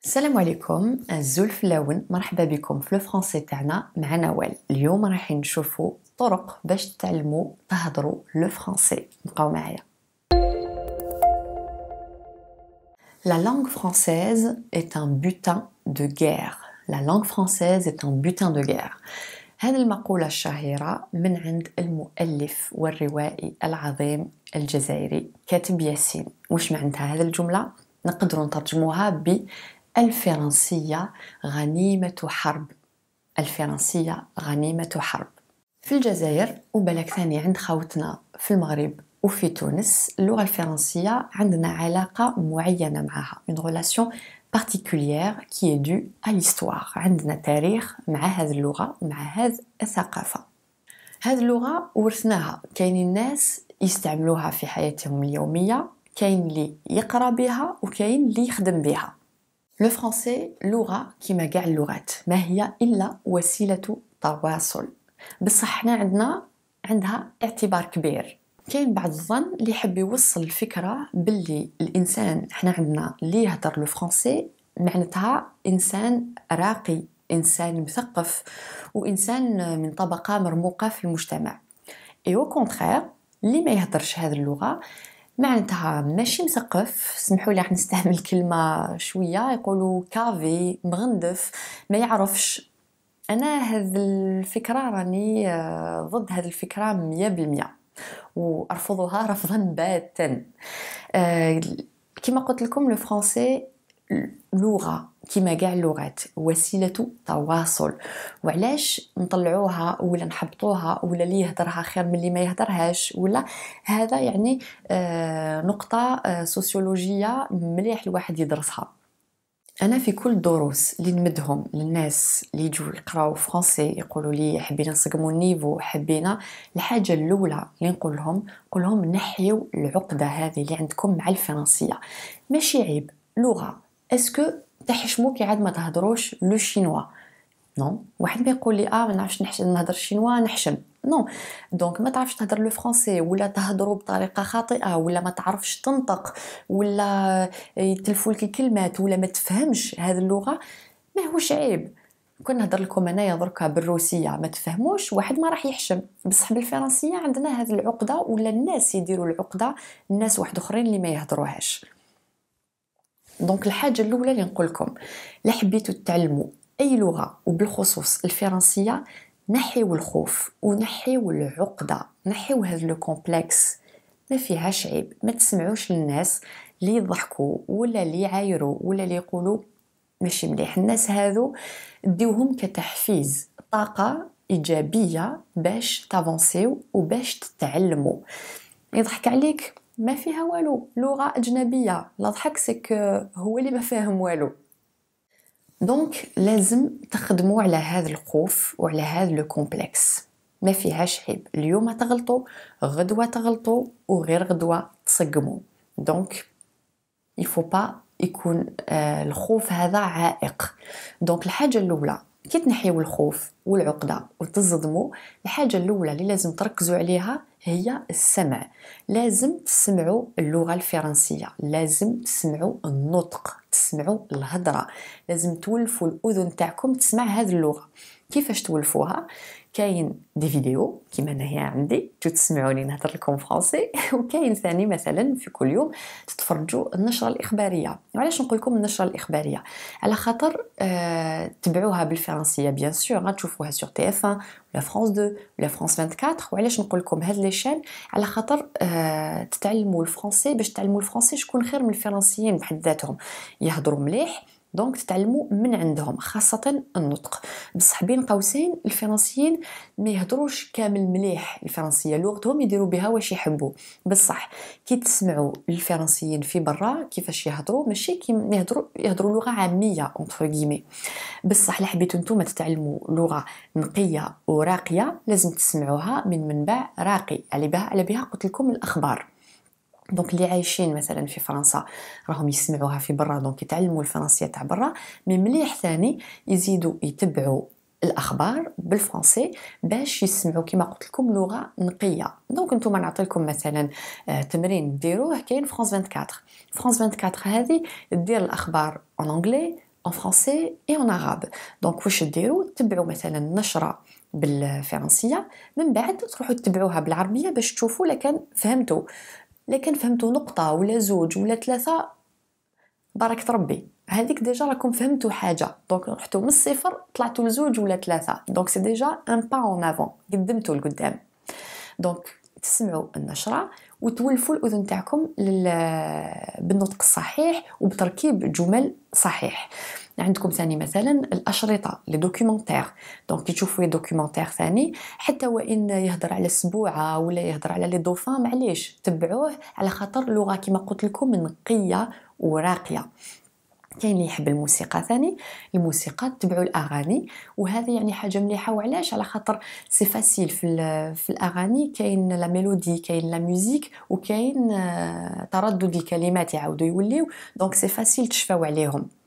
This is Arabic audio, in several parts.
Salam alaikum, الزول في مرحبا بكم في الفرنسي تاعنا مع نوال اليوم راح نشوفوا طرق باش تتعلموا تهضروا لو La langue française est un butin de guerre. La langue française est un butin de guerre. هذه المقولة الشهيرة من عند المؤلف والروائي العظيم الجزائري كاتب ياسين واش معناتها هذه الجملة نقدر نترجموها ب الفرنسية غنيمة حرب الفرنسية غنيمة حرب في الجزائر وبلك ثاني عند خاوتنا في المغرب وفي تونس اللغة الفرنسية عندنا علاقة معينة معها une relation particulière qui est due à l'histoire عندنا تاريخ مع هذه اللغة مع هذه الثقافة هذه اللغة ورثناها كاين الناس يستعملوها في حياتهم اليومية كاين اللي يقرا بها وكاين اللي يخدم بها لو فرونسي لغة كيما كاع اللغات ما هي إلا وسيلة تواصل بصح حنا عندنا عندها اعتبار كبير كاين بعض الظن اللي يحب يوصل الفكره باللي الانسان حنا عندنا اللي يهضر لو فرونسي معناتها انسان راقي انسان مثقف وانسان من طبقه مرموقه في المجتمع اي او كونترير اللي ما يهضرش هذه اللغه معناتها ماشي مثقف سمحوا لي راح نستعمل كلمه شويه يقولوا كافي مغندف ما يعرفش انا هذه الفكره راني آه، ضد هذه الفكره 100% وارفضها رفضا باتا آه، كما قلت لكم لو فرونسي لغه كما كاع اللغات وسيله تواصل وعلاش نطلعوها ولا نحبطوها ولا اللي يهدرها خير من اللي ما يهدرهاش ولا هذا يعني آه، نقطه آه، سوسيولوجيه مليح الواحد يدرسها انا في كل الدروس اللي نمدهم للناس اللي يجوا يقراو فرونسي يقولوا لي حبينا نسقمو النيفو حبينا الحاجه الاولى اللي نقول لهم نقول لهم نحيو العقده هذه اللي عندكم مع الفرنسيه ماشي عيب لغه اسكو كي عاد ما تهضروش لو شينوا نو واحد ما يقول لي اه ما نعرفش نهضر شينوا نحشم نو دونك ما تعرفش تهضر لو فرونسي ولا تهضروا بطريقه خاطئه ولا ما تعرفش تنطق ولا يتلفوا لك الكلمات ولا ما تفهمش هذه اللغه ما هوش عيب كون نهضر لكم انايا دركا بالروسيه ما تفهموش واحد ما راح يحشم بصح بالفرنسيه عندنا هذه العقده ولا الناس يديروا العقده الناس واحد اخرين اللي ما يهضروهاش دونك الحاجه الاولى اللي نقول لكم لا حبيتوا تتعلموا اي لغه وبالخصوص الفرنسيه نحيو الخوف ونحيو العقده نحيو هذا لو كومبلكس ما فيهاش عيب ما تسمعوش للناس اللي يضحكوا ولا اللي يعايروا ولا اللي يقولوا ماشي مليح الناس هذو ديوهم كتحفيز طاقه ايجابيه باش تافونسيو وباش تتعلموا يضحك عليك ما فيها والو لغه اجنبيه لا ضحك سك آه، هو اللي ما فاهم والو دونك لازم تخدموا على هذا الخوف وعلى هذا لو كومبلكس ما فيهاش عيب اليوم تغلطوا غدوه تغلطوا وغير غدوه تصقموا دونك يفو با يكون آه، الخوف هذا عائق دونك الحاجه الاولى كي تنحيو الخوف والعقده وتصدموا الحاجه الاولى اللي لازم تركزوا عليها هي السمع لازم تسمعوا اللغه الفرنسيه لازم تسمعوا النطق تسمعوا الهضره لازم تولفوا الاذن تاعكم تسمع هذه اللغه كيفاش تولفوها كاين دي فيديو كيما هنايا عندي تسمعوني نهضر لكم فرونسي وكاين ثاني مثلا في كل يوم تتفرجوا النشره الاخباريه وعلاش نقول لكم النشره الاخباريه على خاطر آه تبعوها بالفرنسيه بيان سور غتشوفوها سور تي اف 1 ولا فرانس 2 ولا فرانس 24 وعلاش نقول لكم هاد لي شان على خاطر آه تتعلموا الفرنسي باش تعلموا الفرنسي شكون خير من الفرنسيين بحد ذاتهم يهضروا مليح دونك تتعلموا من عندهم خاصه النطق بصح بين قوسين الفرنسيين ما يهضروش كامل مليح الفرنسيه لغتهم يديروا بها واش يحبوا بصح كي تسمعوا الفرنسيين في برا كيفاش يهضروا ماشي كي يهضروا يهضروا لغه عاميه اونتر كيمي بصح لحبيتو نتوما تتعلموا لغه نقيه وراقيه لازم تسمعوها من منبع راقي على بها على بها قلت لكم الاخبار دونك اللي عايشين مثلا في فرنسا راهم يسمعوها في برا دونك يتعلموا الفرنسيه تاع برا مي مليح ثاني يزيدوا يتبعوا الاخبار بالفرنسي باش يسمعوا كما قلت لكم لغه نقيه دونك نتوما نعطي لكم مثلا آه، تمرين ديروه كاين فرانس 24 فرانس 24 هذه دير الاخبار اون انغلي اون فرونسي اي اون عرب دونك واش ديروا تبعوا مثلا نشره بالفرنسيه من بعد تروحوا تتبعوها بالعربيه باش تشوفوا لكان فهمتوا لكن فهمتوا نقطه ولا زوج ولا ثلاثه بارك ربي هذيك ديجا راكم فهمتوا حاجه دونك رحتوا من الصفر طلعتوا لزوج ولا ثلاثه دونك سي ديجا ان با اون افون قدمتوا لقدام دونك تسمعوا النشره وتولفوا الاذن تاعكم بالنطق الصحيح وبتركيب جمل صحيح عندكم ثاني مثلا الاشرطه لي دوكيومونتير دونك كي تشوفوا لي دوكيومونتير ثاني حتى وان يهضر على السبوعه ولا يهضر على لي دوفان معليش تبعوه على خاطر اللغه كما قلت لكم نقيه وراقيه كاين اللي يحب الموسيقى ثاني الموسيقى تبعوا الاغاني وهذه يعني حاجه مليحه وعلاش على خاطر سي فاسيل في في الاغاني كاين لا ميلودي كاين لا ميوزيك وكاين آه، تردد الكلمات يعاودوا يوليو دونك سي فاسيل تشفاو عليهم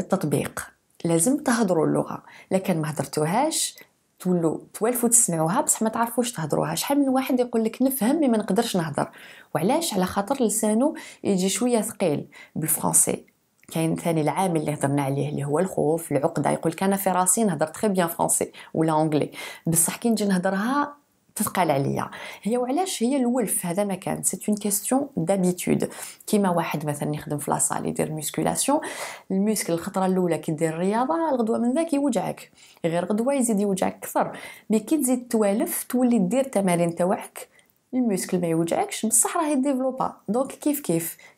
التطبيق لازم تهضروا اللغه لكن ما هضرتوهاش تولوا توالفوا تسمعوها بصح ما تعرفوش تهضروها شحال من واحد يقول لك نفهم مي ما نقدرش نهضر وعلاش على خاطر لسانه يجي شويه ثقيل بالفرنسي كاين ثاني العامل اللي هضرنا عليه اللي هو الخوف العقده يقول لك انا في راسي نهضر تري بيان فرونسي ولا انجلي بصح كي نجي نهضرها تثقل عليا هي وعلاش هي الولف هذا ما كان اون كيستيون دابيتود كيما واحد مثلا يخدم في لاصال يدير ميسكولاسيون الميسكل الخطره الاولى كي دير الرياضه الغدوه من ذاك يوجعك غير غدوه يزيد يوجعك اكثر مي كي تزيد توالف تولي دير تمارين تاعك الميسكل ما يوجعكش بصح راه ديفلوبا دونك كيف كيف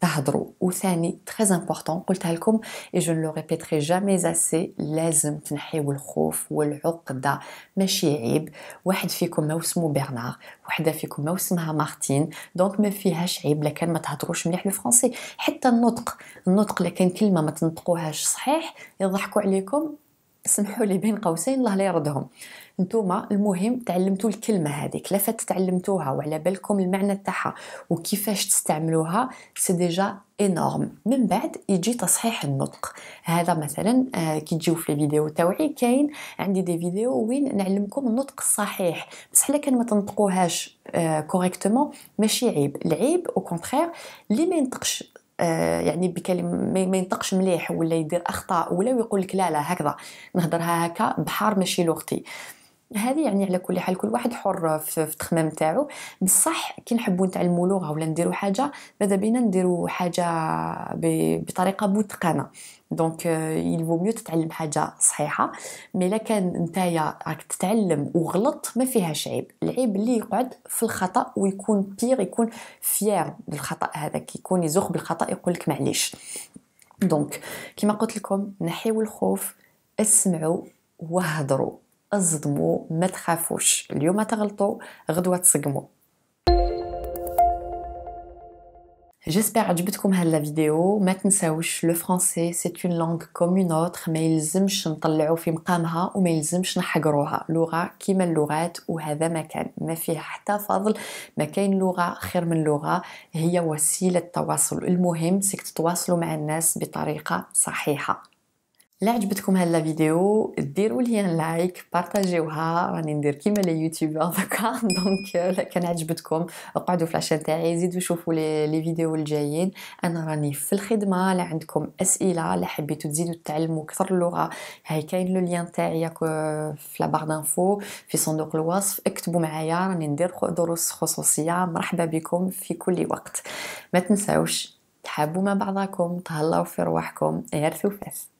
تهضروا وثاني تري امبورطون قلتها لكم اي جو لو ريبيتري جامي اسي لازم تنحيو الخوف والعقده ماشي عيب واحد فيكم ما اسمه برنار وحده فيكم ما اسمها مارتين دونك ما فيهاش عيب لكان ما تهضروش مليح فرونسي حتى النطق النطق لكان كلمه ما تنطقوهاش صحيح يضحكوا عليكم سمحوا لي بين قوسين الله لا يردهم نتوما المهم تعلمتوا الكلمه هذيك لفت تعلمتوها وعلى بالكم المعنى تاعها وكيفاش تستعملوها سي ديجا انورم من بعد يجي تصحيح النطق هذا مثلا آه، كي تجيو في الفيديو تاوعي كاين عندي دي فيديو وين نعلمكم النطق الصحيح بصح الا كان ما تنطقوهاش كوريكتومون آه، ماشي عيب العيب او كونترير اللي ما ينطقش آه، يعني بكلمه ما ينطقش مليح ولا يدير اخطاء ولا يقول لك لا لا هكذا نهضرها هكا بحار ماشي لغتي هذه يعني على كل حال كل واحد حر في التخمام تاعو بصح كي نحبوا نتعلموا لغه ولا نديروا حاجه ماذا بينا نديروا حاجه بطريقه متقنه دونك euh, il vaut mieux تتعلم حاجه صحيحه مي الا كان نتايا راك تتعلم وغلط ما فيهاش عيب العيب اللي يقعد في الخطا ويكون بير يكون فيير بالخطا هذاك يكون يزوق بالخطا يقول لك معليش دونك كما قلت لكم نحيو الخوف اسمعوا وهضروا اصدموا ما تخافوش اليوم تغلطوا غدوه تصقموا جيسبر عجبتكم هاد فيديو ما تنساوش لو فرونسي سي اون لانغ كوم اون اوتر ما يلزمش نطلعو في مقامها وما يلزمش نحقروها لغه كيما اللغات وهذا مكان ما فيه حتى فضل ما كاين لغه خير من لغه هي وسيله تواصل المهم سيك تتواصلوا مع الناس بطريقه صحيحه لا عجبتكم هاد لا فيديو ديروا لي لايك بارطاجيوها راني ندير كيما لي يوتيوبر دوكا دونك كان عجبتكم اقعدوا في لاشين تاعي زيدوا شوفوا لي فيديو الجايين انا راني في الخدمه لا عندكم اسئله لا حبيتوا تزيدوا تتعلموا اكثر اللغه هاي كاين لو لين تاعي آه، في لا بار دانفو في صندوق الوصف اكتبوا معايا راني ندير دروس خصوصيه مرحبا بكم في كل وقت ما تنساوش تحبوا مع بعضكم تهلاو في رواحكم غير فاس